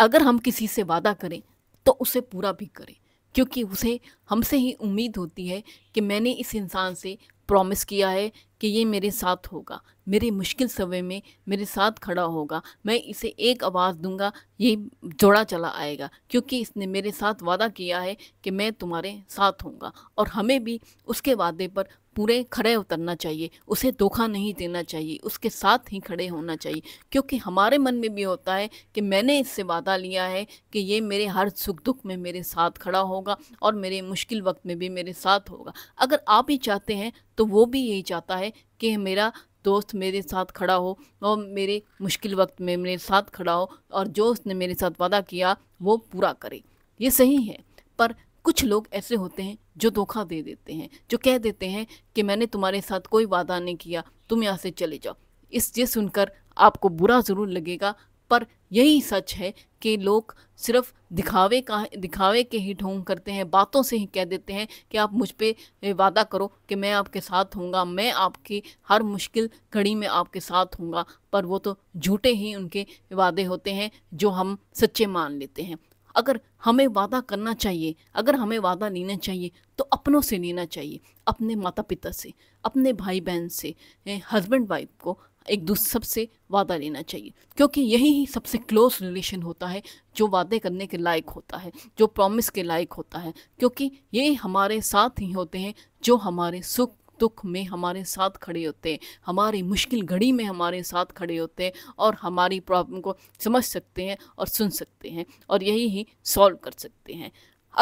अगर हम किसी से वादा करें तो उसे पूरा भी करें क्योंकि उसे हमसे ही उम्मीद होती है कि मैंने इस इंसान से प्रॉमिस किया है कि ये मेरे साथ होगा मेरे मुश्किल समय में मेरे साथ खड़ा होगा मैं इसे एक आवाज़ दूंगा ये जोड़ा चला आएगा क्योंकि इसने मेरे साथ वादा किया है कि मैं तुम्हारे साथ होऊंगा और हमें भी उसके वादे पर पूरे खड़े उतरना चाहिए उसे धोखा नहीं देना चाहिए उसके साथ ही खड़े होना चाहिए क्योंकि हमारे मन में भी होता है कि मैंने इससे वादा लिया है कि ये मेरे हर सुख दुख में मेरे साथ खड़ा होगा और मेरे मुश्किल वक्त में भी मेरे साथ होगा अगर आप ही चाहते हैं तो वो भी यही चाहता है है कि मेरा दोस्त मेरे साथ खड़ा हो और मेरे मुश्किल वक्त में मेरे साथ खड़ा हो और जो उसने मेरे साथ वादा किया वो पूरा करे ये सही है पर कुछ लोग ऐसे होते हैं जो धोखा दे देते हैं जो कह देते हैं कि मैंने तुम्हारे साथ कोई वादा नहीं किया तुम यहाँ से चले जाओ इस ये सुनकर आपको बुरा ज़रूर लगेगा पर यही सच है कि लोग सिर्फ दिखावे का दिखावे के ही ढोंग करते हैं बातों से ही कह देते हैं कि आप मुझ पर वादा करो कि मैं आपके साथ होऊंगा मैं आपकी हर मुश्किल घड़ी में आपके साथ होऊंगा पर वो तो झूठे ही उनके वादे होते हैं जो हम सच्चे मान लेते हैं अगर हमें वादा करना चाहिए अगर हमें वादा लेना चाहिए तो अपनों से लेना चाहिए अपने माता पिता से अपने भाई बहन से हस्बैंड वाइफ को एक दूसरे सबसे वादा लेना चाहिए क्योंकि यही ही सबसे क्लोज रिलेशन होता है जो वादे करने के लायक होता है जो प्रॉमिस के लायक होता है क्योंकि ये हमारे साथ ही होते हैं जो हमारे सुख दुख में हमारे साथ खड़े होते हैं हमारी मुश्किल घड़ी में हमारे साथ खड़े होते हैं और हमारी प्रॉब्लम को समझ सकते हैं और सुन सकते हैं और यही ही सॉल्व कर सकते हैं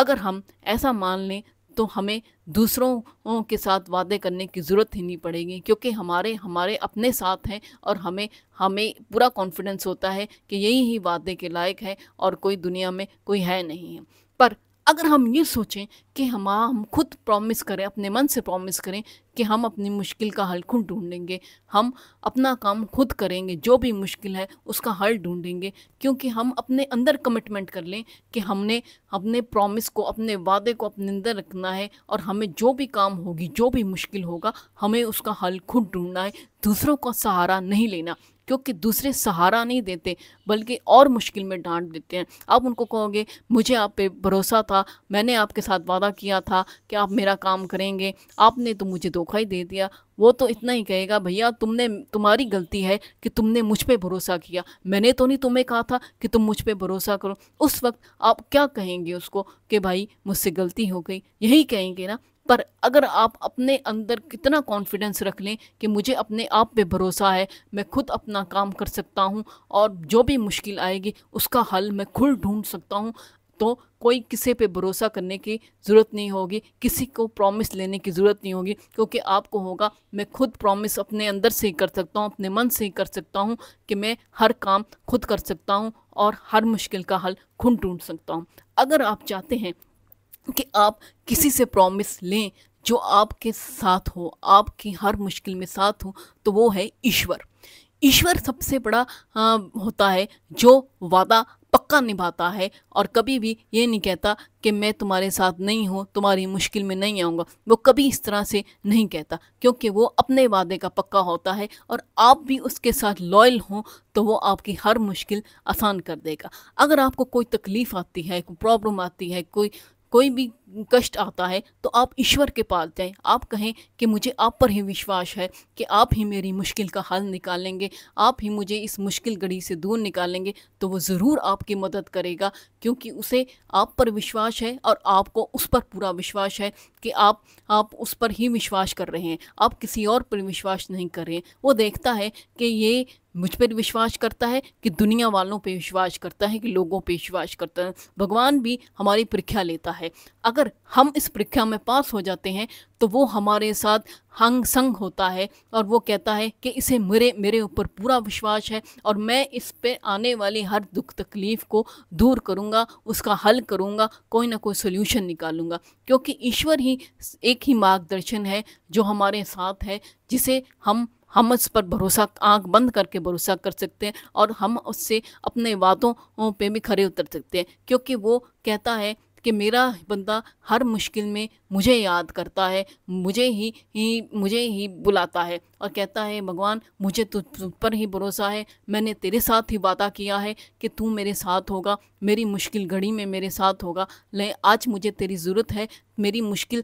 अगर हम ऐसा मान लें तो हमें दूसरों के साथ वादे करने की ज़रूरत ही नहीं पड़ेगी क्योंकि हमारे हमारे अपने साथ हैं और हमें हमें पूरा कॉन्फिडेंस होता है कि यही ही वादे के लायक है और कोई दुनिया में कोई है नहीं है पर अगर हम ये सोचें कि हम हम खुद प्रॉमिस करें अपने मन से प्रॉमिस करें कि हम अपनी मुश्किल का हल खुद ढूंढेंगे हम अपना काम खुद करेंगे जो भी मुश्किल है उसका हल ढूंढेंगे क्योंकि हम अपने अंदर कमिटमेंट कर लें कि हमने अपने प्रॉमिस को अपने वादे को अपने अंदर रखना है और हमें जो भी काम होगी जो भी मुश्किल होगा हमें उसका हल खुद ढूंढना है दूसरों का सहारा नहीं लेना क्योंकि दूसरे सहारा नहीं देते बल्कि और मुश्किल में डांट देते हैं आप उनको कहोगे मुझे आप पे भरोसा था मैंने आपके साथ वादा किया था कि आप मेरा काम करेंगे आपने तो मुझे धोखा ही दे दिया वो तो इतना ही कहेगा भैया तुमने तुम्हारी गलती है कि तुमने मुझ पे भरोसा किया मैंने तो नहीं तुम्हें कहा था कि तुम मुझ पे भरोसा करो उस वक्त आप क्या कहेंगे उसको कि भाई मुझसे गलती हो गई यही कहेंगे ना पर अगर आप अपने अंदर कितना कॉन्फिडेंस रख लें कि मुझे अपने आप पे भरोसा है मैं खुद अपना काम कर सकता हूँ और जो भी मुश्किल आएगी उसका हल मैं खुद ढूंढ सकता हूँ तो कोई किसी पे भरोसा करने की ज़रूरत नहीं होगी किसी को प्रॉमिस लेने की ज़रूरत नहीं होगी क्योंकि आपको होगा मैं खुद प्रॉमिस अपने अंदर से ही कर सकता हूँ अपने मन से ही कर सकता हूँ कि मैं हर काम खुद कर सकता हूँ और हर मुश्किल का हल खुद ढूंढ सकता हूँ अगर आप चाहते हैं कि आप किसी से प्रॉमिस लें जो आपके साथ हो आपकी हर मुश्किल में साथ हो तो वो है ईश्वर ईश्वर सबसे बड़ा आ, होता है जो वादा पक्का निभाता है और कभी भी ये नहीं कहता कि मैं तुम्हारे साथ नहीं हूँ तुम्हारी मुश्किल में नहीं आऊँगा वो कभी इस तरह से नहीं कहता क्योंकि वो अपने वादे का पक्का होता है और आप भी उसके साथ लॉयल हों तो वो आपकी हर मुश्किल आसान कर देगा अगर आपको कोई तकलीफ़ आती है कोई प्रॉब्लम आती है कोई कोई भी कष्ट आता है तो आप ईश्वर के पास जाएं आप कहें कि मुझे आप पर ही विश्वास है कि आप ही मेरी मुश्किल का हल निकालेंगे आप ही मुझे इस मुश्किल घड़ी से दूर निकालेंगे तो वो ज़रूर आपकी मदद करेगा क्योंकि उसे आप पर विश्वास है और आपको उस पर पूरा विश्वास है कि आप आप उस पर ही विश्वास कर रहे हैं आप किसी और पर विश्वास नहीं कर रहे हैं वो देखता है कि ये मुझ पर विश्वास करता है कि दुनिया वालों पर विश्वास करता है कि लोगों पर विश्वास करता है भगवान भी हमारी परीक्षा लेता है अगर अगर हम इस परीक्षा में पास हो जाते हैं तो वो हमारे साथ हंग संग होता है और वो कहता है कि इसे मेरे मेरे ऊपर पूरा विश्वास है और मैं इस पे आने वाली हर दुख तकलीफ़ को दूर करूँगा उसका हल करूँगा कोई ना कोई सोल्यूशन निकालूंगा क्योंकि ईश्वर ही एक ही मार्गदर्शन है जो हमारे साथ है जिसे हम हम उस पर भरोसा आंख बंद करके भरोसा कर सकते हैं और हम उससे अपने वादों पे भी खड़े उतर सकते हैं क्योंकि वो कहता है कि मेरा बंदा हर मुश्किल में मुझे याद करता है मुझे ही, ही मुझे ही बुलाता है और कहता है भगवान मुझे तुझ पर ही भरोसा है मैंने तेरे साथ ही वादा किया है कि तू मेरे साथ होगा मेरी मुश्किल घड़ी में मेरे साथ होगा ले आज मुझे तेरी ज़रूरत है मेरी मुश्किल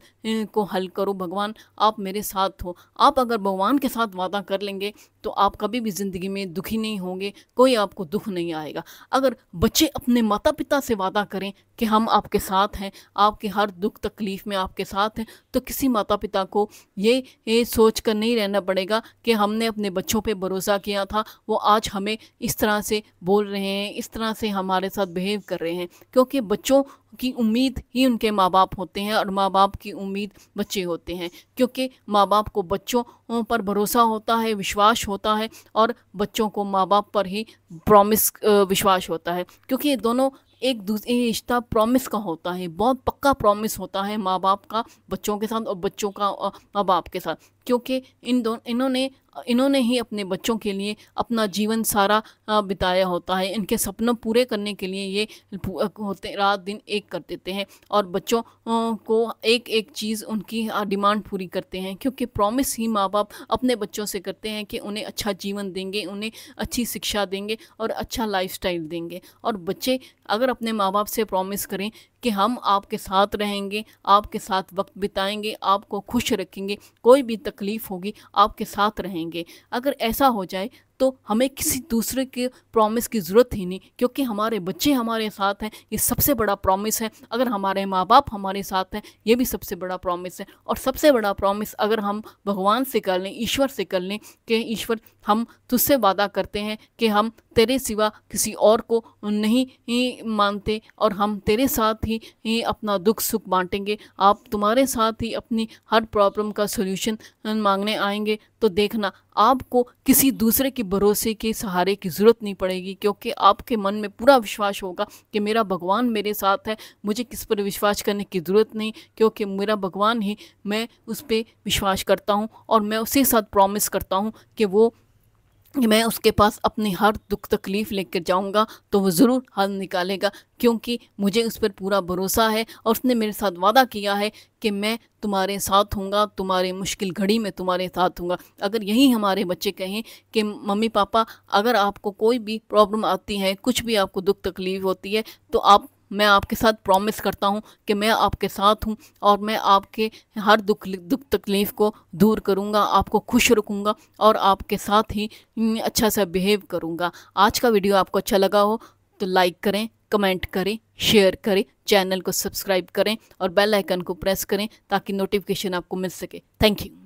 को हल करो भगवान आप मेरे साथ हो आप अगर भगवान के साथ वादा कर लेंगे तो आप कभी भी ज़िंदगी में दुखी नहीं होंगे कोई आपको दुख नहीं आएगा अगर बच्चे अपने माता पिता से वादा करें कि हम आपके साथ हैं आपके हर दुख तकलीफ़ में आपके साथ हैं तो किसी माता पिता को ये, ये सोच कर नहीं रहना पड़ेगा पाएगा कि हमने अपने बच्चों पे भरोसा किया था वो आज हमें इस तरह से बोल रहे हैं इस तरह से हमारे साथ बिहेव कर रहे हैं क्योंकि बच्चों की उम्मीद ही उनके माँ बाप होते हैं और माँ बाप की उम्मीद बच्चे होते हैं क्योंकि माँ बाप को बच्चों पर भरोसा होता है विश्वास होता है और बच्चों को माँ बाप पर ही प्रॉमिस विश्वास होता है क्योंकि ये दोनों एक दूसरे रिश्ता प्रॉमिस का होता है बहुत पक्का प्रॉमिस होता है माँ बाप का बच्चों के साथ और बच्चों का माँ बाप के साथ क्योंकि इन दो इन्होंने इन्होंने ही अपने बच्चों के लिए अपना जीवन सारा बिताया होता है इनके सपनों पूरे करने के लिए ये होते रात दिन एक कर देते हैं और बच्चों को एक एक चीज़ उनकी डिमांड पूरी करते हैं क्योंकि प्रॉमिस ही माँ बाप अपने बच्चों से करते हैं कि उन्हें अच्छा जीवन देंगे उन्हें अच्छी शिक्षा देंगे और अच्छा लाइफ देंगे और बच्चे अगर अपने माँ बाप से प्रॉमिस करें कि हम आपके साथ रहेंगे आपके साथ वक्त बिताएंगे आपको खुश रखेंगे कोई भी तकलीफ़ होगी आपके साथ रहेंगे अगर ऐसा हो जाए तो हमें किसी दूसरे के प्रॉमिस की ज़रूरत ही नहीं क्योंकि हमारे बच्चे हमारे साथ हैं ये सबसे बड़ा प्रॉमिस है अगर हमारे माँ बाप हमारे साथ हैं ये भी सबसे बड़ा प्रॉमिस है और सबसे बड़ा प्रॉमिस अगर हम भगवान से कर लें ईश्वर से कर लें कि ईश्वर हम तुझसे वादा करते हैं कि हम तेरे सिवा किसी और को नहीं मानते और हम तेरे साथ ही, ही अपना दुख सुख बांटेंगे आप तुम्हारे साथ ही अपनी हर प्रॉब्लम का सोल्यूशन मांगने आएंगे तो देखना आपको किसी दूसरे के भरोसे के सहारे की ज़रूरत नहीं पड़ेगी क्योंकि आपके मन में पूरा विश्वास होगा कि मेरा भगवान मेरे साथ है मुझे किस पर विश्वास करने की ज़रूरत नहीं क्योंकि मेरा भगवान ही मैं उस पर विश्वास करता हूँ और मैं उसी साथ प्रॉमिस करता हूँ कि वो कि मैं उसके पास अपनी हर दुख तकलीफ़ लेकर जाऊंगा तो वो ज़रूर हल निकालेगा क्योंकि मुझे उस पर पूरा भरोसा है और उसने मेरे साथ वादा किया है कि मैं तुम्हारे साथ हूँगा तुम्हारे मुश्किल घड़ी में तुम्हारे साथ हूँगा अगर यही हमारे बच्चे कहें कि मम्मी पापा अगर आपको कोई भी प्रॉब्लम आती है कुछ भी आपको दुख तकलीफ़ होती है तो आप मैं आपके साथ प्रॉमिस करता हूँ कि मैं आपके साथ हूँ और मैं आपके हर दुख दुख तकलीफ़ को दूर करूँगा आपको खुश रखूँगा और आपके साथ ही अच्छा सा बिहेव करूँगा आज का वीडियो आपको अच्छा लगा हो तो लाइक करें कमेंट करें शेयर करें चैनल को सब्सक्राइब करें और बेल आइकन को प्रेस करें ताकि नोटिफिकेशन आपको मिल सके थैंक यू